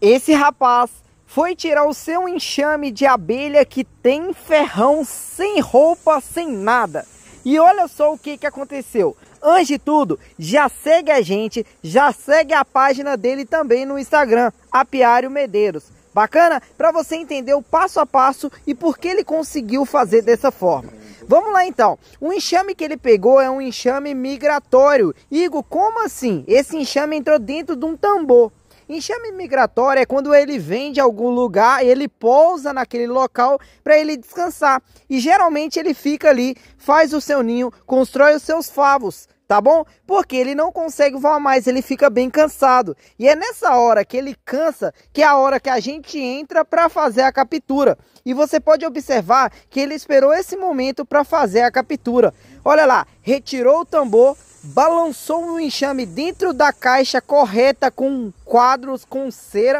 Esse rapaz foi tirar o seu enxame de abelha que tem ferrão, sem roupa, sem nada. E olha só o que, que aconteceu. Antes de tudo, já segue a gente, já segue a página dele também no Instagram, Apiário Medeiros. Bacana? Para você entender o passo a passo e por que ele conseguiu fazer dessa forma. Vamos lá então. O enxame que ele pegou é um enxame migratório. Igor, como assim? Esse enxame entrou dentro de um tambor. Enxame migratório é quando ele vem de algum lugar, ele pousa naquele local para ele descansar. E geralmente ele fica ali, faz o seu ninho, constrói os seus favos tá bom? Porque ele não consegue voar mais, ele fica bem cansado. E é nessa hora que ele cansa que é a hora que a gente entra para fazer a captura. E você pode observar que ele esperou esse momento para fazer a captura. Olha lá, retirou o tambor, balançou o enxame dentro da caixa correta com quadros com cera